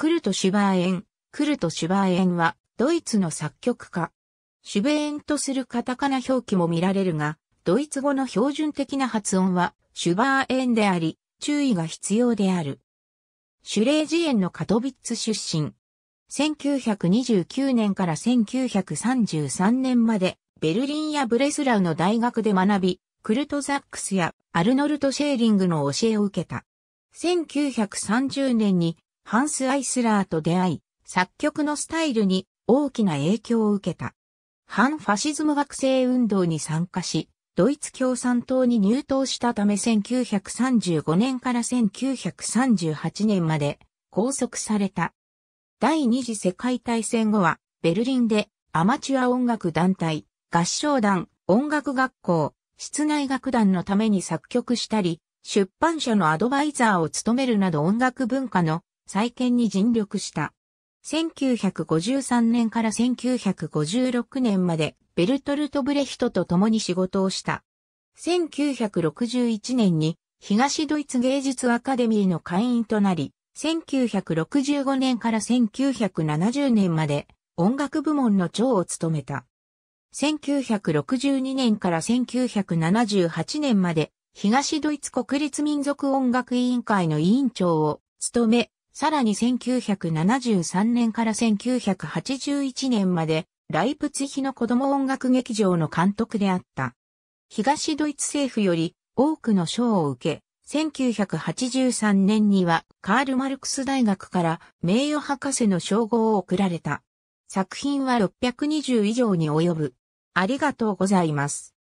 クルト・シュバーエン。クルト・シュバーエンは、ドイツの作曲家。シュベーンとするカタカナ表記も見られるが、ドイツ語の標準的な発音は、シュバーエンであり、注意が必要である。シュレージエンのカトビッツ出身。1929年から1933年まで、ベルリンやブレスラウの大学で学び、クルトザックスやアルノルト・シェーリングの教えを受けた。1930年にハンス・アイスラーと出会い、作曲のスタイルに大きな影響を受けた。反ファシズム学生運動に参加し、ドイツ共産党に入党したため1935年から1938年まで拘束された。第二次世界大戦後はベルリンでアマチュア音楽団体、合唱団、音楽学校、室内楽団のために作曲したり、出版社のアドバイザーを務めるなど音楽文化の再建に尽力した。1953年から1956年までベルトルト・ブレヒトと共に仕事をした。1961年に東ドイツ芸術アカデミーの会員となり、1965年から1970年まで音楽部門の長を務めた。1962年から1978年まで東ドイツ国立民族音楽委員会の委員長を務め、さらに1973年から1981年まで、ライプツヒの子供音楽劇場の監督であった。東ドイツ政府より多くの賞を受け、1983年にはカール・マルクス大学から名誉博士の称号を贈られた。作品は620以上に及ぶ。ありがとうございます。